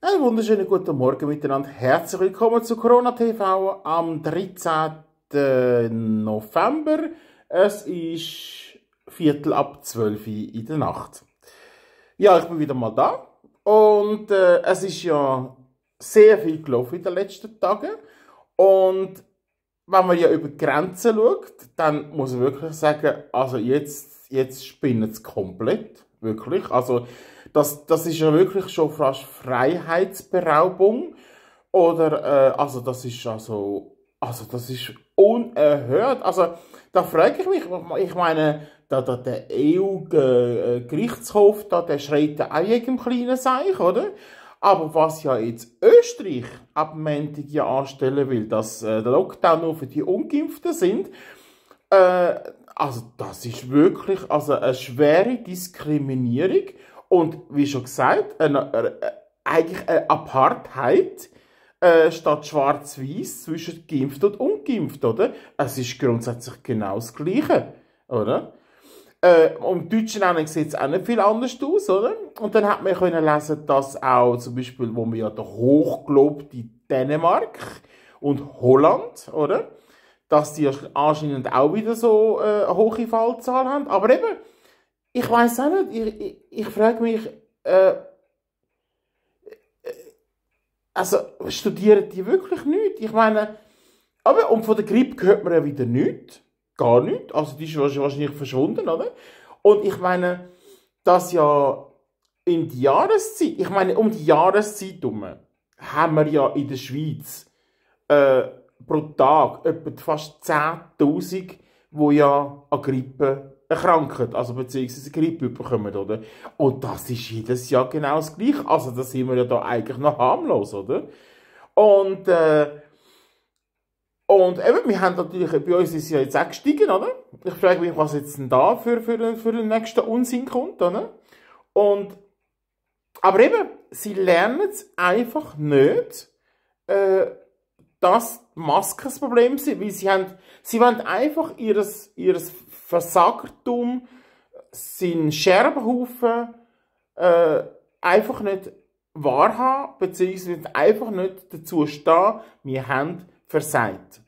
Einen wunderschönen guten Morgen miteinander. Herzlich willkommen zu Corona TV am 13. November. Es ist Viertel ab 12 Uhr in der Nacht. Ja, ich bin wieder mal da. Und äh, es ist ja sehr viel gelaufen in den letzten Tagen. Und wenn man ja über die Grenzen schaut, dann muss man wirklich sagen, also jetzt, jetzt spinnt es komplett. Wirklich. Also, das, das ist ja wirklich schon fast Freiheitsberaubung. Oder, äh, also das ist also, also das ist unerhört. Also da frage ich mich, ich meine, da, da der EU-Gerichtshof, äh, da, der schreit auch jedem kleinen Seich, oder? Aber was ja jetzt Österreich ab Montag ja anstellen will, dass äh, der Lockdown nur für die Ungeimpften sind, äh, also das ist wirklich also eine schwere Diskriminierung und wie schon gesagt, eine, eine, äh, eigentlich eine Apartheid äh, statt schwarz-weiß zwischen geimpft und ungeimpft, oder? Es ist grundsätzlich genau das Gleiche, oder? Äh, im Deutschen sieht es auch nicht viel anders aus, oder? Und dann hat man können lesen, dass auch zum Beispiel, wo man ja der hochgelobte Dänemark und Holland, oder? Dass die anscheinend auch wieder so äh, hohe Fallzahlen haben. Aber eben, ich weiß auch nicht, ich, ich, ich frage mich, äh, also studieren die wirklich nichts? Ich meine, aber, und von der Grippe hört man ja wieder nichts, gar nichts, also die ist wahrscheinlich verschwunden, oder? Und ich meine, dass ja in die Jahreszeit, ich meine, um die Jahreszeit herum, haben wir ja in der Schweiz äh, pro Tag etwa fast 10.000, die ja an Grippe erkranken, also beziehungsweise Grippe bekommen, oder? Und das ist jedes Jahr genau das Gleiche. Also da sind wir ja da eigentlich noch harmlos, oder? Und, äh, und eben, wir haben natürlich, bei uns ist es ja jetzt auch gestiegen, oder? Ich frage mich, was jetzt denn da für, für, für den nächsten Unsinn kommt, oder? Und, aber eben, sie lernen es einfach nicht, äh, dass Masken das Problem sind, weil sie haben, sie wollen einfach ihres, ihres Versagertum, sein Scherbenhaufen äh, einfach nicht wahrhaben, beziehungsweise einfach nicht dazu stehen, wir haben versagt.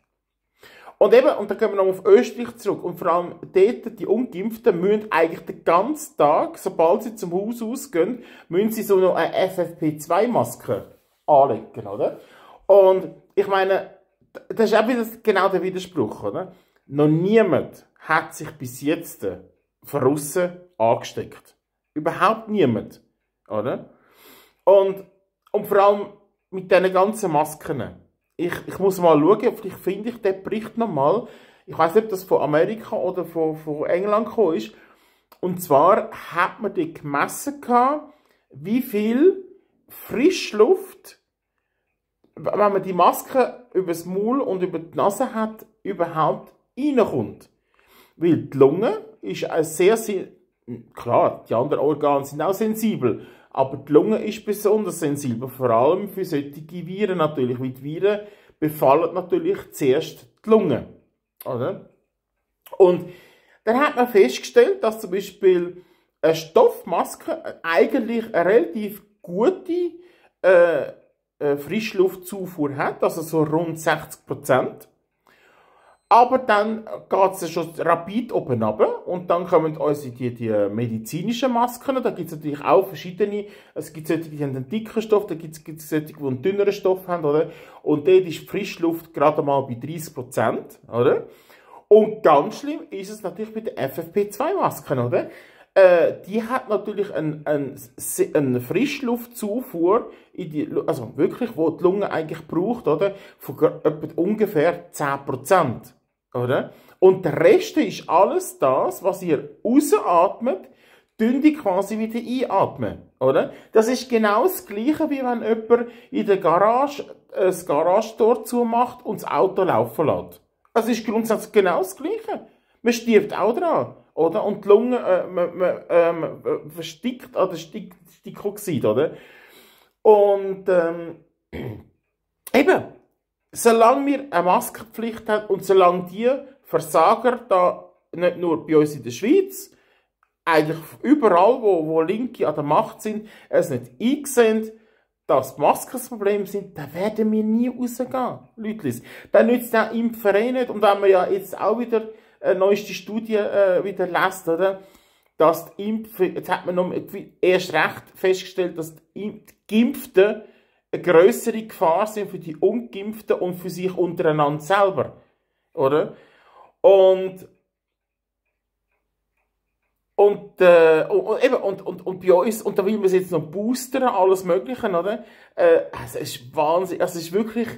Und eben, und dann gehen wir noch auf Österreich zurück. Und vor allem dort, die Ungeimpften müssen eigentlich den ganzen Tag, sobald sie zum Haus ausgehen, müssen sie so noch eine FFP2-Maske anlegen, oder? Und ich meine, das ist eben genau der Widerspruch, oder? Noch niemand hat sich bis jetzt äh, von Russen angesteckt. Überhaupt niemand, oder? Und, und vor allem mit diesen ganzen Masken. Ich, ich muss mal schauen, vielleicht finde ich den Bericht nochmal. Ich weiß nicht, ob das von Amerika oder von, von England gekommen ist. Und zwar hat man dort gemessen, gehabt, wie viel Frischluft, wenn man die Maske über das Maul und über die Nase hat, überhaupt reinkommt. Weil die Lunge ist sehr, sehr, klar, die anderen Organe sind auch sensibel, aber die Lunge ist besonders sensibel, vor allem für solche Viren natürlich, weil die Viren befallen natürlich zuerst die Lunge. Oder? Und dann hat man festgestellt, dass zum Beispiel eine Stoffmaske eigentlich eine relativ gute äh, äh Frischluftzufuhr hat, also so rund 60 Prozent. Aber dann geht es schon rapid oben runter und dann kommen unsere die, die medizinischen Masken. Da gibt es natürlich auch verschiedene. Es gibt solche, die haben einen dicken Stoff, da gibt es solche, die einen dünneren Stoff haben, oder? Und dort ist die Frischluft gerade mal bei 30 oder? Und ganz schlimm ist es natürlich bei den FFP2-Masken, oder? Äh, die hat natürlich einen, einen, einen Frischluftzufuhr, in die, also wirklich, wo die Lunge eigentlich braucht, oder? Von ungefähr 10%. Oder? Und der Rest ist alles das, was ihr rausatmet, dünn die quasi wieder einatmen. Oder? Das ist genau das Gleiche, wie wenn jemand in der Garage äh, das Garagetor zumacht und das Auto laufen lässt. Das ist grundsätzlich genau das Gleiche. Man stirbt auch dran. Oder? Und die Lunge äh, man, man, äh, verstickt an der Stickoxid. Oder? Und ähm, eben, solange wir eine Maskenpflicht haben und solange die Versager da nicht nur bei uns in der Schweiz, eigentlich überall, wo, wo Linke an der Macht sind, es nicht eingesehen, dass Masken das Problem sind, dann werden wir nie rausgehen, Leute. Dann nützt auch Impferei eh nicht. Und wenn man ja jetzt auch wieder eine äh, neueste Studie äh, wieder lässt, oder? Dass die Impf jetzt hat man noch erst recht festgestellt, dass die Geimpften eine größere Gefahr sind für die Ungeimpften und für sich untereinander selber. Oder? Und, und, äh, und, eben, und, und, und bei uns, und da will man es jetzt noch boostern, alles Mögliche, oder? Äh, es ist Wahnsinn, es ist wirklich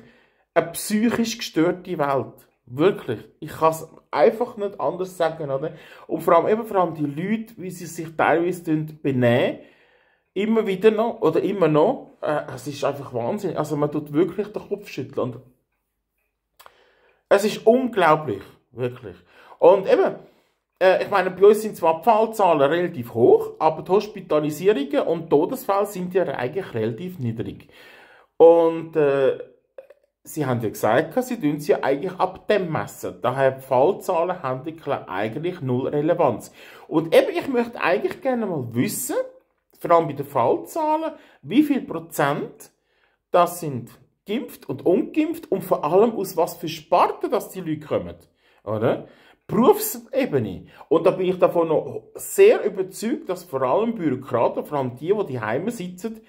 eine psychisch gestörte Welt. Wirklich. Ich kann es einfach nicht anders sagen, oder? Und vor allem, eben vor allem die Leute, wie sie sich teilweise benehmen, immer wieder noch oder immer noch. Äh, es ist einfach Wahnsinn. Also man tut wirklich den Kopf schütteln. es ist unglaublich, wirklich. Und eben, äh, ich meine, bei uns sind zwar die Fallzahlen relativ hoch, aber die Hospitalisierungen und Todesfälle sind ja eigentlich relativ niedrig. Und äh, sie haben ja gesagt, sie tun sie eigentlich ab dem messen. Daher die Fallzahlen haben eigentlich null Relevanz. Und eben, ich möchte eigentlich gerne mal wissen, vor allem bei den Fallzahlen, wie viel Prozent das sind geimpft und ungeimpft und vor allem aus was für Sparten das die Leute kommen. Oder? Berufsebene. Und da bin ich davon noch sehr überzeugt, dass vor allem Bürokraten, vor allem die, die daheim sitzen,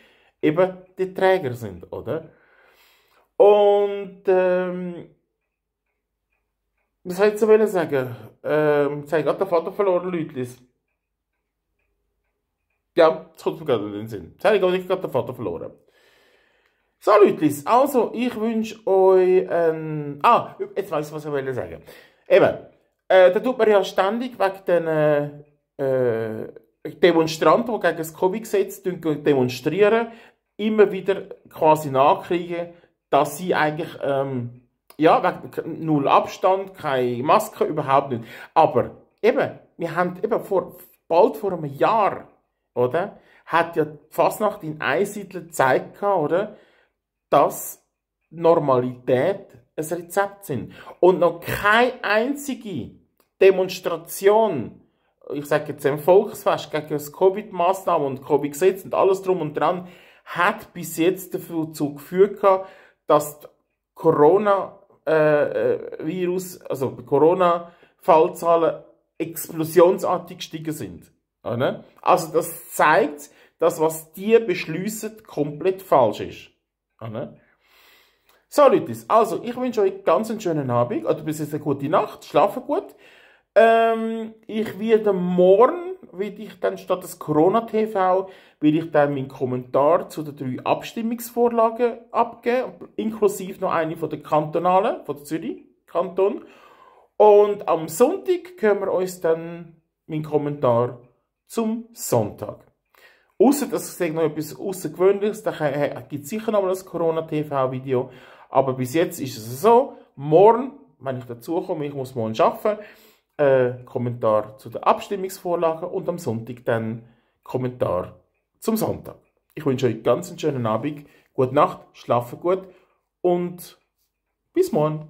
eben die Träger sind, oder? Und ähm, was soll ich jetzt sagen? Ähm, jetzt habe ich gerade den Vater verloren, Leute. Ja, das kommt mir gerade in den Sinn. Jetzt habe ich gerade den Vater verloren. So, Leute, also, ich wünsche euch ähm, Ah, jetzt weiß ich, was ich wollte sagen. Eben, äh, da tut man ja ständig wegen den äh, äh Demonstranten, die gegen das Covid-Gesetz demonstrieren, immer wieder quasi nachkriegen, dass sie eigentlich... Ähm, ja, wegen null Abstand, keine Maske, überhaupt nicht. Aber eben, wir haben eben vor, bald vor einem Jahr oder? Hat ja Fasnacht in Einsiedeln gezeigt, oder? Dass Normalität ein Rezept sind. Und noch keine einzige Demonstration, ich sage jetzt ein Volksfest gegen das Covid-Massnahmen und Covid-Gesetz und alles drum und dran, hat bis jetzt dazu geführt, dass Corona-Virus, äh, äh, also Corona-Fallzahlen explosionsartig gestiegen sind. Oder? Ne? Also das zeigt, dass was die beschließen, komplett falsch ist. Oder? Ne? So Leute, also ich wünsche euch ganz einen schönen Abend oder bis jetzt eine gute Nacht, schlafen gut. Ähm, ich werde morgen, werde ich dann statt des Corona-TV, werde ich dann meinen Kommentar zu den drei Abstimmungsvorlagen abgeben, inklusive noch eine von der kantonalen, von der Zürich Kanton. Und am Sonntag können wir uns dann meinen Kommentar zum Sonntag. Außer, das ist noch etwas Außergewöhnliches, da äh, gibt es sicher noch mal ein Corona-TV-Video. Aber bis jetzt ist es so, morgen, wenn ich dazu komme, ich muss morgen arbeiten, äh, Kommentar zu der Abstimmungsvorlage und am Sonntag dann Kommentar zum Sonntag. Ich wünsche euch ganz einen schönen Abend, gute Nacht, schlafe gut und bis morgen.